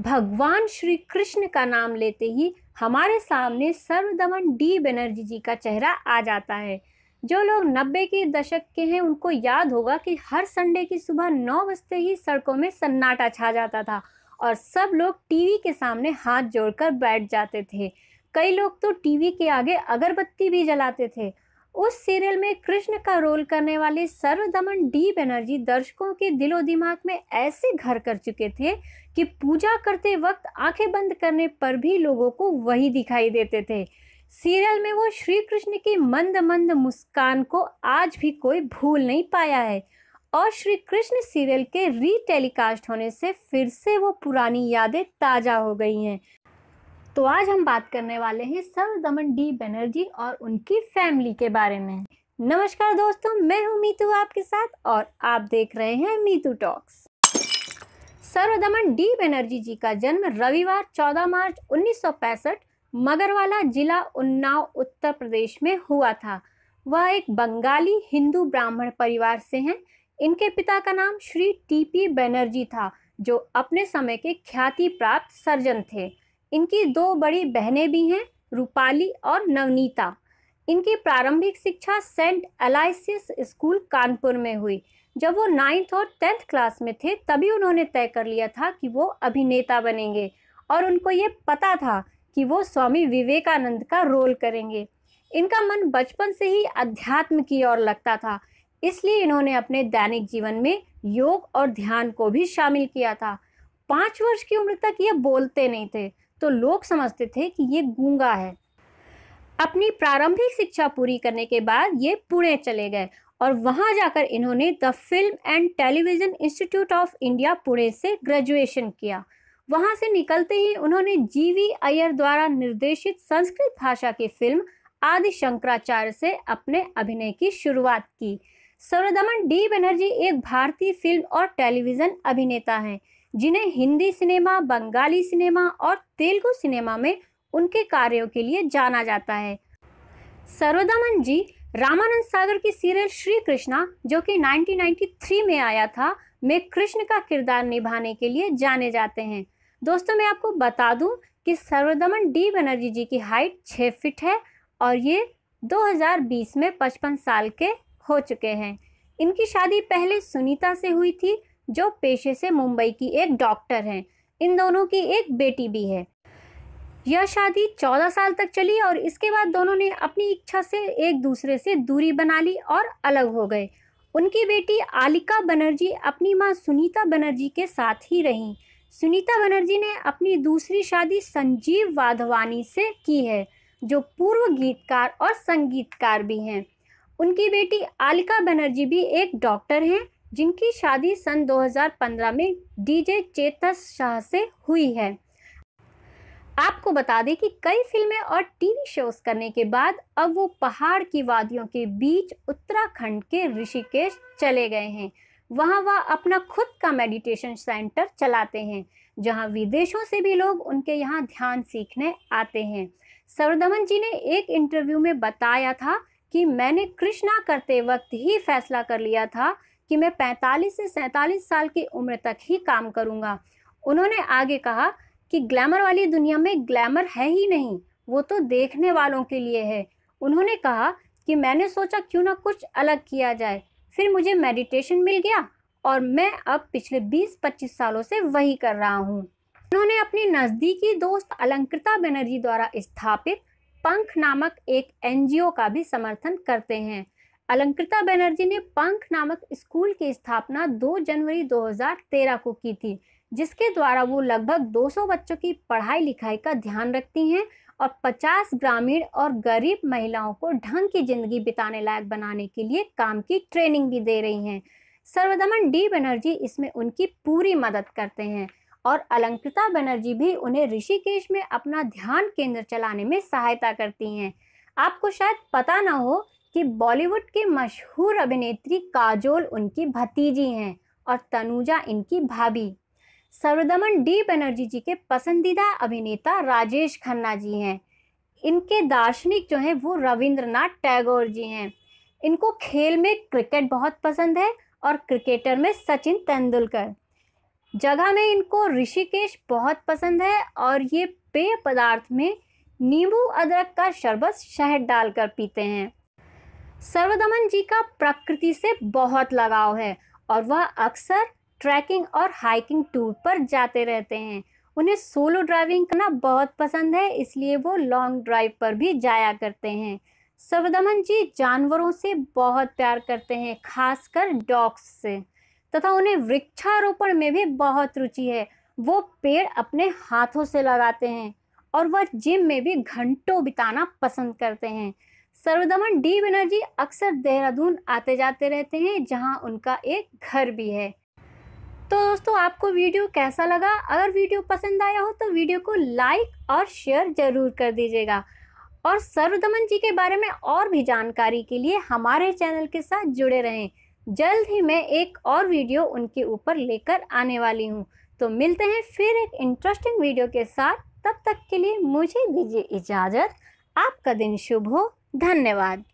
भगवान श्री कृष्ण का नाम लेते ही हमारे सामने सर्वदमन डी बनर्जी जी का चेहरा आ जाता है जो लोग नब्बे के दशक के हैं उनको याद होगा कि हर संडे की सुबह नौ बजते ही सड़कों में सन्नाटा छा जाता था और सब लोग टीवी के सामने हाथ जोड़कर बैठ जाते थे कई लोग तो टीवी के आगे अगरबत्ती भी जलाते थे उस सीरियल में कृष्ण का रोल करने वाले सर्वदमन डी बनर्जी दर्शकों के दिलो दिमाग में ऐसे घर कर चुके थे कि पूजा करते वक्त आंखें बंद करने पर भी लोगों को वही दिखाई देते थे सीरियल में वो श्री कृष्ण की मंद मंद मुस्कान को आज भी कोई भूल नहीं पाया है और श्री कृष्ण सीरियल के रीटेलीकास्ट होने से फिर से वो पुरानी यादें ताज़ा हो गई हैं तो आज हम बात करने वाले हैं सर दमन डी बनर्जी और उनकी फैमिली के बारे में नमस्कार दोस्तों मैं हूं मीतू आपके साथ और आप देख रहे हैं Meetu talks sir Daman D Banerjee ji का जन्म रविवार 14 मार्च 1965 मगरवाला जिला उन्नाव उत्तर प्रदेश में हुआ था वह एक बंगाली हिंदू ब्राह्मण परिवार से हैं इनके पिता का नाम श्री पी बनर्जी था जो अपने समय के ख्याति प्राप्त सर्जन थे इनकी दो बड़ी बहनें भी हैं रूपाली और नवनीता इनकी प्रारंभिक शिक्षा सेंट एलाइसियस स्कूल कानपुर में हुई जब वो नाइन्थ और टेंथ क्लास में थे तभी उन्होंने तय कर लिया था कि वो अभिनेता बनेंगे और उनको ये पता था कि वो स्वामी विवेकानंद का रोल करेंगे इनका मन बचपन से ही अध्यात्म की ओर लगता था इसलिए इन्होंने अपने दैनिक जीवन में योग और ध्यान को भी शामिल किया था पाँच वर्ष की उम्र तक ये बोलते नहीं थे तो लोग समझते थे कि ये गूंगा है अपनी प्रारंभिक शिक्षा पूरी करने के बाद ये पुणे चले गए और वहाँ जाकर इन्होंने the film and television institute of India Pune से ग्रेजुएशन किया वहाँ से निकलते ही उन्होंने जी वी अयर द्वारा निर्देशित संस्कृत भाषा की फिल्म आदि शंकराचार्य से अपने अभिनय की शुरुआत की सर्वदमन डी बनर्जी एक भारतीय फिल्म और टेलीविज़न अभिनेता हैं जिन्हें हिंदी सिनेमा बंगाली सिनेमा और तेलुगु सिनेमा में उनके कार्यों के लिए जाना जाता है सर्वदामन जी रामानंद सागर की सीरियल श्री कृष्णा जो कि 1993 में आया था में कृष्ण का किरदार निभाने के लिए जाने जाते हैं दोस्तों मैं आपको बता दूं कि सर्वदमन डी बनर्जी जी की हाइट 6 फिट है और ये 2020 में 55 साल के हो चुके हैं इनकी शादी पहले सुनीता से हुई थी जो पेशे से मुंबई की एक डॉक्टर हैं इन दोनों की एक बेटी भी है यह शादी चौदह साल तक चली और इसके बाद दोनों ने अपनी इच्छा से एक दूसरे से दूरी बना ली और अलग हो गए उनकी बेटी आलिका बनर्जी अपनी माँ सुनीता बनर्जी के साथ ही रहीं सुनीता बनर्जी ने अपनी दूसरी शादी संजीव वाधवानी से की है जो पूर्व गीतकार और संगीतकार भी हैं उनकी बेटी आलिका बनर्जी भी एक डॉक्टर हैं जिनकी शादी सन 2015 में डीजे चेतस शाह से हुई है आपको बता दें कि कई फिल्में और टीवी शोज करने के बाद अब वो पहाड़ की वादियों के बीच उत्तराखंड के ऋषिकेश चले गए हैं वहाँ वह अपना खुद का मेडिटेशन सेंटर चलाते हैं जहाँ विदेशों से भी लोग उनके यहाँ ध्यान सीखने आते हैं सरदमन जी ने एक इंटरव्यू में बताया था कि मैंने कृष्णा करते वक्त ही फैसला कर लिया था कि मैं 45 से 47 साल की उम्र तक ही काम करूँगा उन्होंने आगे कहा कि ग्लैमर वाली दुनिया में ग्लैमर है ही नहीं वो तो देखने वालों के लिए है उन्होंने कहा कि मैंने सोचा क्यों ना कुछ अलग किया जाए फिर मुझे मेडिटेशन मिल गया और मैं अब पिछले 20-25 सालों से वही कर रहा हूँ उन्होंने अपनी नज़दीकी दोस्त अलंकृता बनर्जी द्वारा स्थापित पंख नामक एक एनजीओ का भी समर्थन करते हैं अलंकृता बनर्जी ने पंख नामक स्कूल की स्थापना 2 जनवरी 2013 को की थी जिसके द्वारा वो लगभग 200 बच्चों की पढ़ाई लिखाई का ध्यान रखती हैं और 50 ग्रामीण और गरीब महिलाओं को ढंग की जिंदगी बिताने लायक बनाने के लिए काम की ट्रेनिंग भी दे रही हैं सर्वदमन डी बनर्जी इसमें उनकी पूरी मदद करते हैं और अलंकृता बनर्जी भी उन्हें ऋषिकेश में अपना ध्यान केंद्र चलाने में सहायता करती हैं आपको शायद पता ना हो कि बॉलीवुड के मशहूर अभिनेत्री काजोल उनकी भतीजी हैं और तनुजा इनकी भाभी सर्वदमन डी बनर्जी जी के पसंदीदा अभिनेता राजेश खन्ना जी हैं इनके दार्शनिक जो हैं वो रविंद्रनाथ टैगोर जी हैं इनको खेल में क्रिकेट बहुत पसंद है और क्रिकेटर में सचिन तेंदुलकर जगह में इनको ऋषिकेश बहुत पसंद है और ये पेय पदार्थ में नींबू अदरक का शरबत शहद डालकर पीते हैं सर्वदमन जी का प्रकृति से बहुत लगाव है और वह अक्सर ट्रैकिंग और हाइकिंग टूर पर जाते रहते हैं उन्हें सोलो ड्राइविंग करना बहुत पसंद है इसलिए वो लॉन्ग ड्राइव पर भी जाया करते हैं सर्वदमन जी जानवरों से बहुत प्यार करते हैं खासकर डॉग्स से तथा उन्हें वृक्षारोपण में भी बहुत रुचि है वो पेड़ अपने हाथों से लगाते हैं और वह जिम में भी घंटों बिताना पसंद करते हैं सर्वदमन डी बनर्जी अक्सर देहरादून आते जाते रहते हैं जहां उनका एक घर भी है तो दोस्तों आपको वीडियो कैसा लगा अगर वीडियो पसंद आया हो तो वीडियो को लाइक और शेयर ज़रूर कर दीजिएगा और सर्वदमन जी के बारे में और भी जानकारी के लिए हमारे चैनल के साथ जुड़े रहें जल्द ही मैं एक और वीडियो उनके ऊपर लेकर आने वाली हूँ तो मिलते हैं फिर एक इंटरेस्टिंग वीडियो के साथ तब तक के लिए मुझे दीजिए इजाज़त आपका दिन शुभ हो धन्यवाद